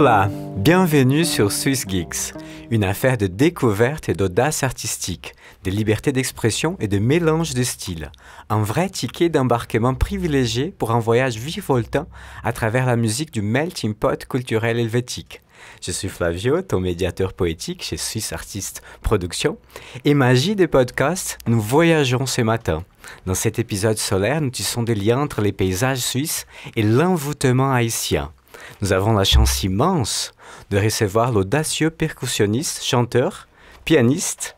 Hola, bienvenue sur Swiss Geeks, une affaire de découverte et d'audace artistique, de liberté d'expression et de mélange de styles. Un vrai ticket d'embarquement privilégié pour un voyage vif-voltant à travers la musique du melting pot culturel helvétique. Je suis Flavio, ton médiateur poétique chez Swiss Artist Production. Et magie des podcasts, nous voyagerons ce matin. Dans cet épisode solaire, nous tissons des liens entre les paysages suisses et l'envoûtement haïtien. Nous avons la chance immense de recevoir l'audacieux percussionniste, chanteur, pianiste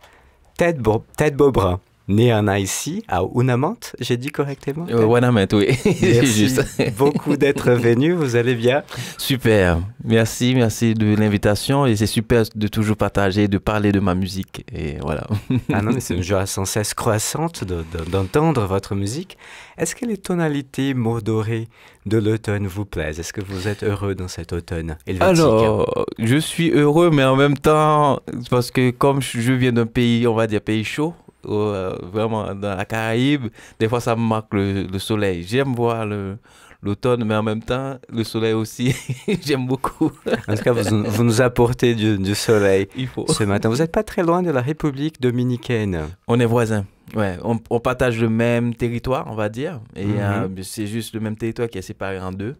Ted, Bobra né en Haïti, à Unamont, j'ai dit correctement Unamont, euh, oui. Merci beaucoup d'être venu, vous allez bien Super, merci, merci de l'invitation et c'est super de toujours partager, de parler de ma musique et voilà. ah non, mais c'est une joie sans cesse croissante d'entendre votre musique. Est-ce que les tonalités mordorées de l'automne vous plaisent Est-ce que vous êtes heureux dans cet automne helvétique Alors, je suis heureux, mais en même temps, parce que comme je viens d'un pays, on va dire pays chaud, euh, vraiment dans la Caraïbe, des fois ça me marque le, soleil. J'aime voir le, l'automne, mais en même temps, le soleil aussi, j'aime beaucoup. en tout cas, vous, vous nous apportez du, soleil ce matin. Vous n'êtes pas très loin de la République dominicaine. On est voisins, ouais. On, partage le même territoire, on va dire. Et mhm. euh, c'est juste le même territoire qui est séparé en deux.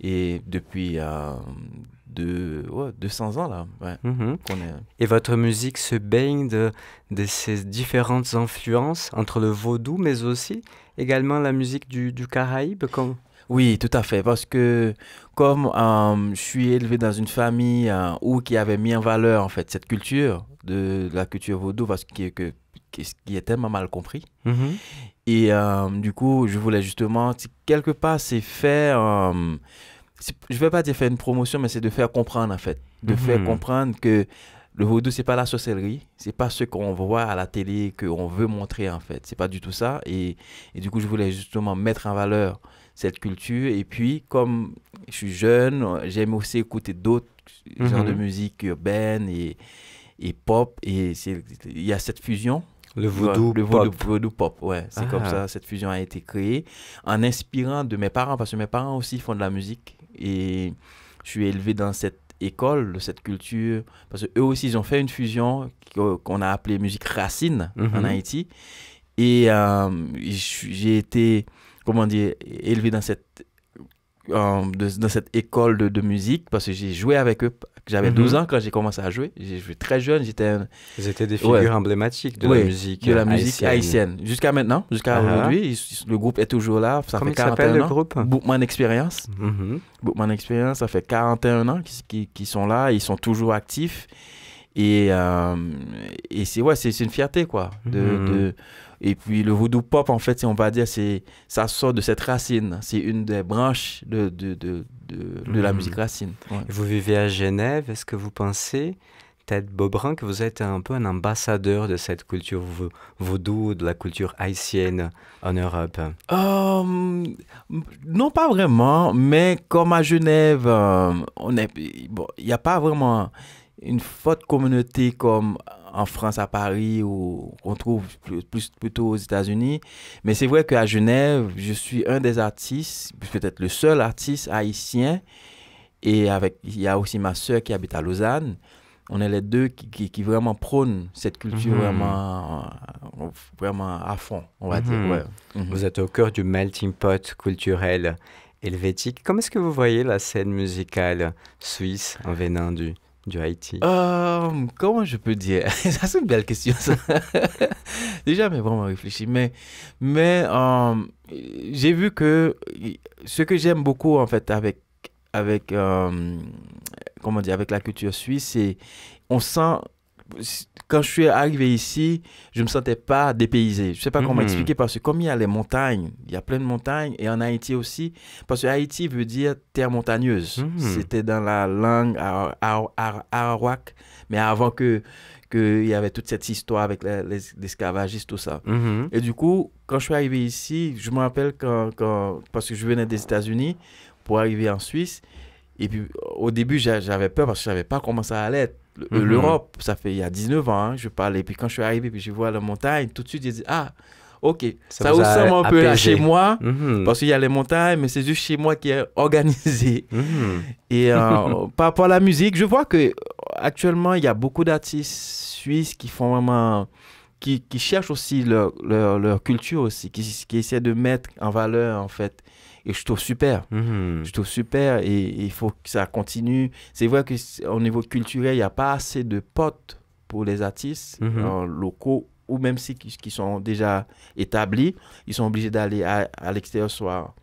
Et depuis euh, de 200 ans là. Ouais, mhm. euh. Et votre musique se baigne de, ces différentes influences entre le vaudou, mais aussi également la musique du, du Caraïbe. Comme... Oui, tout à fait, parce que comme euh, je suis élevé dans une famille euh, où qui avait mis en valeur en fait cette culture de, la culture vaudou, parce que, ce qui est tellement mal compris. Mhm. Et du coup, je voulais justement quelque part c'est faire je vais pas dire faire une promotion, mais c'est de faire comprendre en fait, de mhm. faire comprendre que le vaudou c'est pas la sorcellerie, c'est pas ce qu'on voit à la télé que qu'on veut montrer en fait, c'est pas du tout ça. Et, et, du coup, je voulais justement mettre en valeur cette culture. Et puis, comme je suis jeune, j'aime aussi écouter d'autres mhm. genres de musique urbaine et, pop. Et il y a cette fusion. Le vaudou, le vaudou pop. ouais. C'est comme ah. ça, cette fusion a été créée en inspirant de mes parents, parce que mes parents aussi font de la musique. Et je suis élevé dans cette école, de cette culture. Parce qu'eux aussi, ils ont fait une fusion qu'on a appelée musique racine en mhm. Haïti. Et euh, j'ai été, comment dire, élevé dans cette dans cette école de, musique parce que j'ai joué avec eux. J'avais 12 mhm. ans quand j'ai commencé à jouer. J'ai joué très jeune. J'étais. Ils étaient des figures emblématiques de la musique. la musique haïtienne. Jusqu'à maintenant, jusqu'à ah ah. aujourd'hui, le groupe est toujours là. Ça fait 41 ans. le groupe mhm. Bookman Experience. ça fait 41 ans qu'ils qui, sont là. Ils sont toujours actifs. Et, euh, et c'est ouais, c'est une fierté, quoi. Mhm. De, et puis le voodoo pop, en fait, on va dire, c'est ça sort de cette racine. C'est une des branches de, de, de, de la mhm. musique racine. Vous vivez à Genève. Est-ce que vous pensez, Ted Bobrin, que vous êtes un peu un ambassadeur de cette culture vaudou, de la culture haïtienne en Europe euh, Non, pas vraiment. Mais comme à Genève, euh, il n'y a pas vraiment une forte communauté comme en France, à Paris, ou on trouve plus, plutôt aux États-Unis. Mais c'est vrai qu'à Genève, je suis un des artistes, peut-être le seul artiste haïtien. Et avec, il y a aussi ma sœur qui habite à Lausanne. On est les deux qui, qui, vraiment prônent cette culture mhm. vraiment, vraiment à fond, on va dire. Mhm. Vous mhm. êtes au cœur du melting pot culturel helvétique. Comment est-ce que vous voyez la scène musicale suisse en venant du, du Haïti euh, Comment je peux dire Ça, c'est une belle question, ça. Déjà, mais vraiment réfléchi. Mais, mais euh, j'ai vu que ce que j'aime beaucoup, en fait, avec, avec, euh, comment dire, avec la culture suisse, c'est on sent quand je suis arrivé ici, je ne me sentais pas dépaysé. Je ne sais pas comment mhm. expliquer, parce que comme il y a les montagnes, il y a plein de montagnes et en Haïti aussi, parce que Haïti veut dire terre montagneuse. Mhm. C'était dans la langue arawak, mais avant que qu'il y avait toute cette histoire avec les, tout ça. Mhm. Et du coup, quand je suis arrivé ici, je me rappelle parce que je venais des États-Unis pour arriver en Suisse. Et puis au début, j'avais peur parce que je ne savais pas comment ça allait être. Euh, mhm. L'Europe, ça fait il y a 19 ans, hein, je parlais. Et puis quand je suis arrivé, puis je vois la montagne, tout de suite, j'ai dit, ah, ok, ça, ressemble un peu à chez moi, mhm. parce qu'il y a les montagnes, mais c'est juste chez moi qui est organisé. Mhm. Et euh, par rapport à la musique, je vois que actuellement il y a beaucoup d'artistes suisses qui font vraiment qui, qui cherchent aussi leur, leur, leur, culture aussi, qui, qui essaient de mettre en valeur en fait. Et je trouve super. Mhm. Je trouve super et il faut que ça continue. C'est vrai qu'au niveau culturel, il n'y a pas assez de potes pour les artistes mhm. euh, locaux ou même ceux qui, qui, sont déjà établis. Ils sont obligés d'aller à, l'extérieur, soit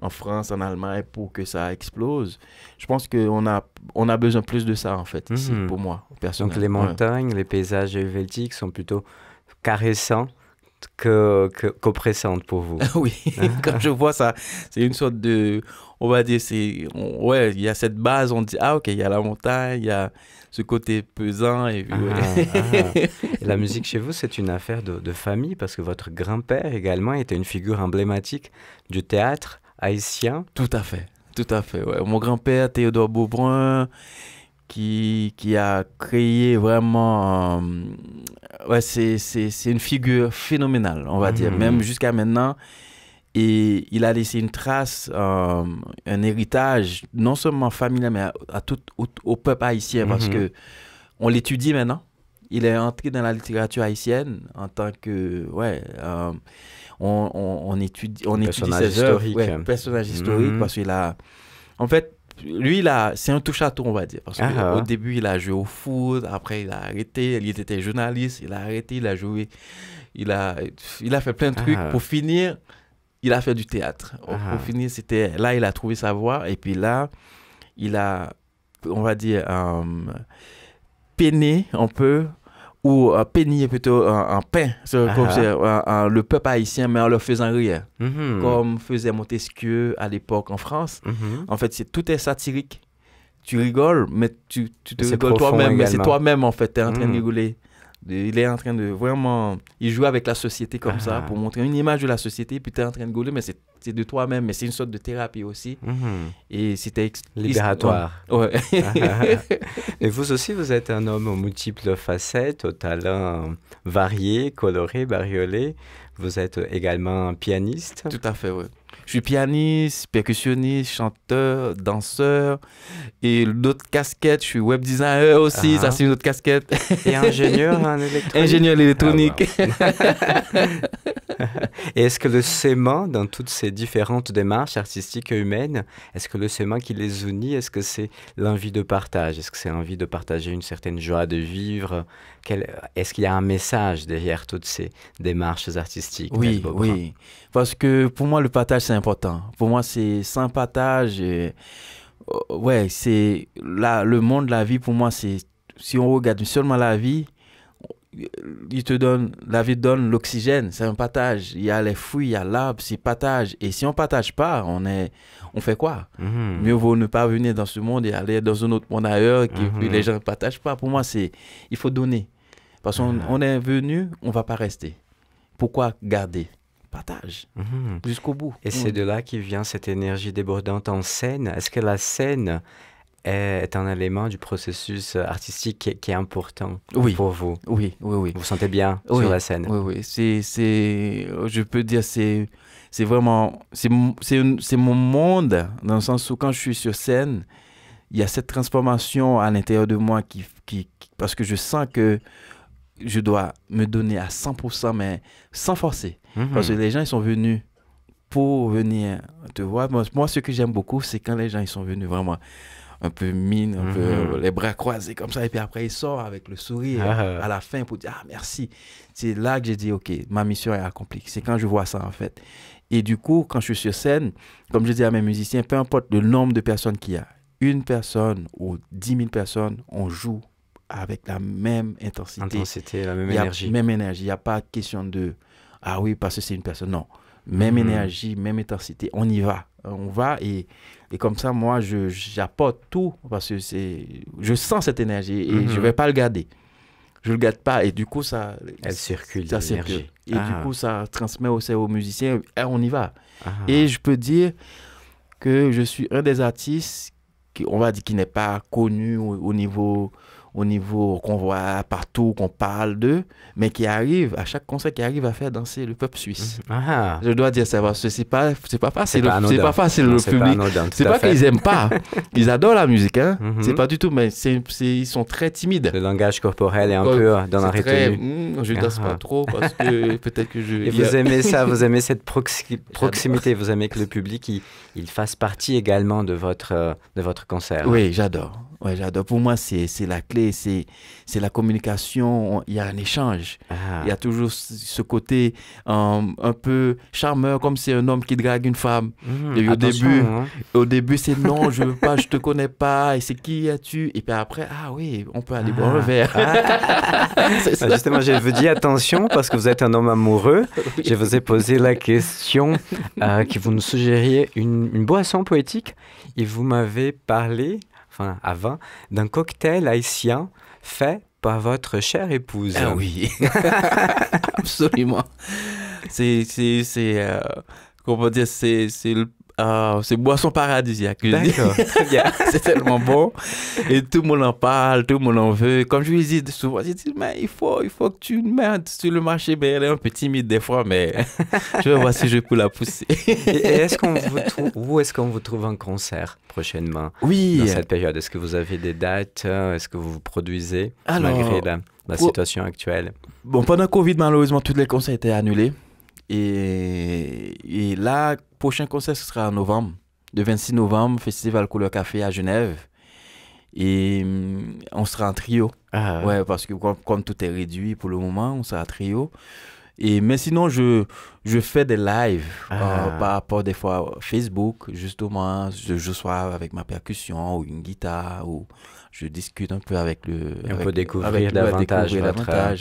en France, en Allemagne, pour que ça explose. Je pense qu'on a, on a besoin plus de ça, en fait, ici, mhm. pour moi, personnellement. Donc les montagnes, les paysages veltiques sont plutôt caressant qu'oppressante que, pour vous. oui, ah. quand je vois ça, c'est une sorte de, on va dire, ouais, il y a cette base, on dit, ah ok, il y a la montagne, il y a ce côté pesant. Et, ah, ah. la musique chez vous, c'est une affaire de, famille, parce que votre grand-père également était une figure emblématique du théâtre haïtien. Tout à fait, tout à fait, Mon grand-père, Théodore Beaubrun, qui, qui a créé vraiment. Euh, ouais, c'est une figure phénoménale, on va dire, mmh. même jusqu'à maintenant. Et il a laissé une trace, euh, un héritage, non seulement familial, mais à, tout, au, peuple haïtien, mmh. parce que on l'étudie maintenant. Il est entré dans la littérature haïtienne en tant que. Ouais. Euh, on, on, étudie, on étudie ses œuvres. personnage mmh. historique, parce qu'il a. En fait, lui, là, c'est un touche à tout, on va dire. Parce qu'au ah, ah. début, il a joué au foot, après, il a arrêté, il était journaliste, il a arrêté, il a joué, il a, il a fait plein de ah, trucs. pour finir, il a fait du théâtre. pour finir, c'était là, il a trouvé sa voie, et puis là, il a, on va dire, euh, peiné un peu ou euh, plutôt en, pain ah. euh, le peuple haïtien, mais en le faisant rire. Mm-hmm. Comme faisait Montesquieu à l'époque en France. Mm-hmm. En fait, c'est tout est satirique. Tu rigoles, mais tu, te mais rigoles toi-même. Mais c'est toi-même, en fait, tu es en train de mm. rigoler. Il est en train de vraiment. Il joue avec la société comme ah. ça pour montrer une image de la société, puis tu es en train de rigoler, mais c'est de toi-même, mais c'est une sorte de thérapie aussi. Mhm. Et c'était... Libératoire. Ouais. Et vous aussi, vous êtes un homme aux multiples facettes, aux talents variés, colorés, bariolés. Vous êtes également pianiste. Tout à fait, oui. Je suis pianiste, percussionniste, chanteur, danseur. Et l'autre casquette, je suis web designer aussi. Ça, ah. c'est une autre casquette. Et ingénieur en électronique. Ingénieur électronique. Ah, et est-ce que le sémant dans toutes ces différentes démarches artistiques et humaines, est-ce que le sémant qui les unit, est-ce que c'est l'envie de partage Est-ce que c'est l'envie de partager une certaine joie de vivre Est-ce qu'il y a un message derrière toutes ces démarches artistiques Oui, oui. Parce que pour moi, le partage, c'est important. Pour moi, c'est sans partage. Euh, euh, ouais, c'est là le monde, la vie. Pour moi, c'est si on regarde seulement la vie, euh, il te donne, la vie donne l'oxygène. C'est un partage. Il y a les fruits, il y a l'arbre, c'est partage. Et si on partage pas, on est, on fait quoi mhm. Mieux vaut ne pas venir dans ce monde et aller dans un autre monde ailleurs que mhm. les gens partagent pas. Pour moi, c'est, il faut donner. Parce qu'on ah. on est venu, on va pas rester. Pourquoi garder partage mhm. jusqu'au bout. Et c'est de là qui vient cette énergie débordante en scène. Est-ce que la scène est un élément du processus artistique qui est, important oui. pour vous Oui, oui, oui. Vous vous sentez bien sur la scène Oui, oui. C'est, je peux dire, c'est, c'est vraiment, c'est, mon monde dans le sens où quand je suis sur scène, il y a cette transformation à l'intérieur de moi qui, qui, parce que je sens que je dois me donner à 100%, mais sans forcer. Mhm. Parce que les gens, ils sont venus pour venir te voir. Moi, ce que j'aime beaucoup, c'est quand les gens, ils sont venus vraiment un peu mine, un peu mhm. les bras croisés comme ça, et puis après, ils sortent avec le sourire ah. à la fin pour dire, ah, merci. C'est là que j'ai dit, OK, ma mission est accomplie. C'est quand je vois ça, en fait. Et du coup, quand je suis sur scène, comme je dis à mes musiciens, peu importe le nombre de personnes qu'il y a, une personne ou dix mille personnes, on joue avec la même intensité. Intensité, la même énergie. Même énergie. Il n'y a pas question de ah oui, parce que c'est une personne. Non. Même mhm. énergie, même intensité. On y va. On va et, et comme ça, moi, j'apporte tout parce que c'est je sens cette énergie et mhm. je ne vais pas le garder. Je ne le garde pas et du coup, ça. Elle circule. Ça circule. Et du ah. coup, ça transmet aussi aux musiciens et eh, on y va. Ah. Et je peux dire que je suis un des artistes qui, on va dire, qui n'est pas connu au niveau au niveau qu'on voit partout, qu'on parle d'eux, mais qui arrive, à chaque concert, qui arrive à faire danser le peuple suisse. Mhm. Ah. Je dois dire ça parce c'est pas, c'est pas facile. C'est pas, facile le public. C'est pas, qu'ils aiment pas. ils adorent la musique, hein. Mhm. C'est pas du tout, mais ils sont très timides. Le langage corporel est un peu dans la retenue. Hmm, je danse pas ah. trop parce que peut-être que je. Et vous aimez ça, vous aimez cette proximité, vous aimez que le public il, fasse partie également de votre, euh, de votre concert. Oui, j'adore j'adore. Pour moi, c'est la clé, c'est la communication. Il y a un échange. Ah. Il y a toujours ce côté euh, un peu charmeur, comme c'est un homme qui drague une femme. Mhm. au début, hein. au début c'est non, je veux pas, je te connais pas. Et c'est qui es-tu Et puis après, ah oui, on peut aller boire ah. un verre. Ah. Bah, justement, je vous dis attention parce que vous êtes un homme amoureux. Je vous ai posé la question qui euh, que vous nous suggériez une, une boisson poétique et vous m'avez parlé enfin avant, d'un cocktail haïtien fait par votre chère épouse. Ah oui, absolument. C'est, c'est, c'est, euh, comment dire, c'est, c'est le ah, c'est boisson paradisiaque. c'est tellement bon. Et tout le monde en parle, tout le monde en veut. Comme je lui dis souvent, je dis, mais il faut, il faut que tu me mettes sur le marché. Mais elle est un peu timide des fois, mais je vais voir si je peux la pousser. Et est-ce qu'on vous trouve, est-ce qu'on vous trouve un concert prochainement Oui. Dans cette période, est-ce que vous avez des dates Est-ce que vous vous produisez malgré la, la situation actuelle Bon, pendant Covid, malheureusement, tous les concerts étaient annulés. Et, et, là, prochain concert, ce sera en novembre. Le 26 novembre, Festival Couleur Café à Genève. Et mm, on sera en trio. Ah. ouais. parce que comme, tout est réduit pour le moment, on sera en trio. Et, mais sinon, je, je fais des lives ah. euh, par rapport des fois à Facebook, justement. Je, sois avec ma percussion ou une guitare ou je discute un peu avec le. Et on peut découvrir davantage.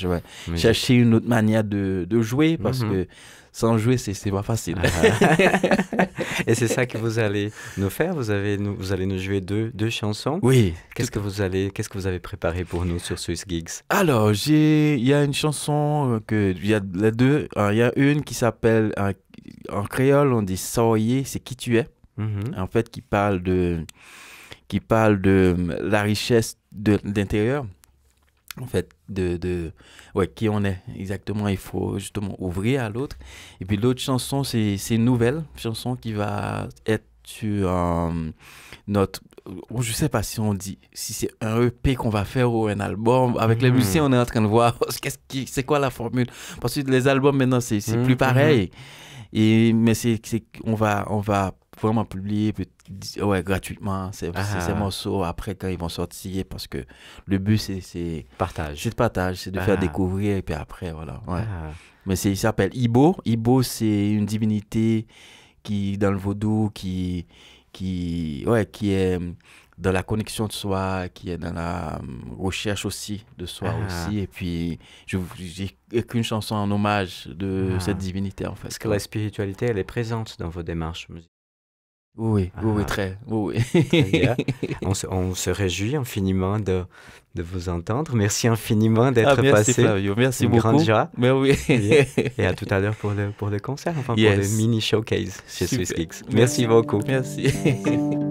Ouais, euh, Chercher une autre manière de, de jouer parce mhm. que sans jouer, c'est pas facile. Ah. et c'est ça que vous allez nous faire. Vous, avez, vous allez nous jouer deux, deux chansons. Oui. Qu'est-ce que vous allez, qu'est-ce que vous avez préparé pour nous sur Swiss Gigs Alors, j'ai, il y a une chanson euh, que il y a les deux. Hein, il y a une qui s'appelle en créole, on dit Saoyé, c'est qui tu es. Mhm. En fait, qui parle de, qui parle de la richesse de, d'intérieur en fait, de, de ouais, qui on est exactement. Il faut justement ouvrir à l'autre. Et puis l'autre chanson, c'est une nouvelle chanson qui va être sur euh, notre. Je sais pas si on dit, si c'est un EP qu'on va faire ou un album. Avec le les hmm. musiciens, on est en train de voir qu'est-ce qui, c'est quoi la formule. Parce que les albums maintenant, c'est hmm, plus hmm. pareil. Et, mais c'est, on va, on va vraiment publier oh ouais, gratuitement ces, ces, ah. morceaux après quand ils vont sortir parce que le but c'est partage Juste de partage c'est de faire ah. découvrir et puis après voilà ouais. Ah. mais c'est il s'appelle Ibo Ibo c'est une divinité qui dans le vaudou qui qui ouais qui est hum, dans la connexion de soi, qui est dans la hum, recherche aussi de soi aussi. Et puis, j'ai n'ai qu'une chanson en hommage de cette divinité, en fait. Parce que la spiritualité, elle est présente dans vos démarches ah. Oui, oui, très. Oui, On, se, on, réjouit infiniment de, vous entendre. Merci infiniment ah, d'être passé. merci beaucoup. Grande Mais oui. Et, à tout à l'heure pour le, pour le concert, enfin pour le mini showcase chez Super. Merci, merci beaucoup. Merci.